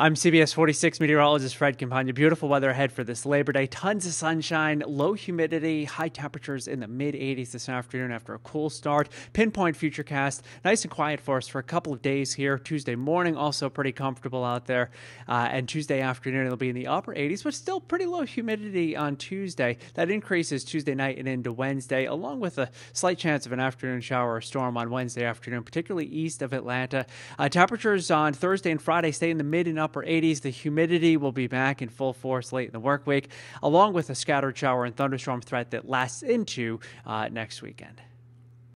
I'm CBS 46 meteorologist Fred Campagna. Beautiful weather ahead for this Labor Day. Tons of sunshine, low humidity, high temperatures in the mid 80s this afternoon after a cool start. Pinpoint Futurecast, nice and quiet for us for a couple of days here. Tuesday morning, also pretty comfortable out there. Uh, and Tuesday afternoon, it'll be in the upper 80s, but still pretty low humidity on Tuesday. That increases Tuesday night and into Wednesday, along with a slight chance of an afternoon shower or storm on Wednesday afternoon, particularly east of Atlanta. Uh, temperatures on Thursday and Friday stay in the mid and upper upper 80s. The humidity will be back in full force late in the work week, along with a scattered shower and thunderstorm threat that lasts into uh, next weekend.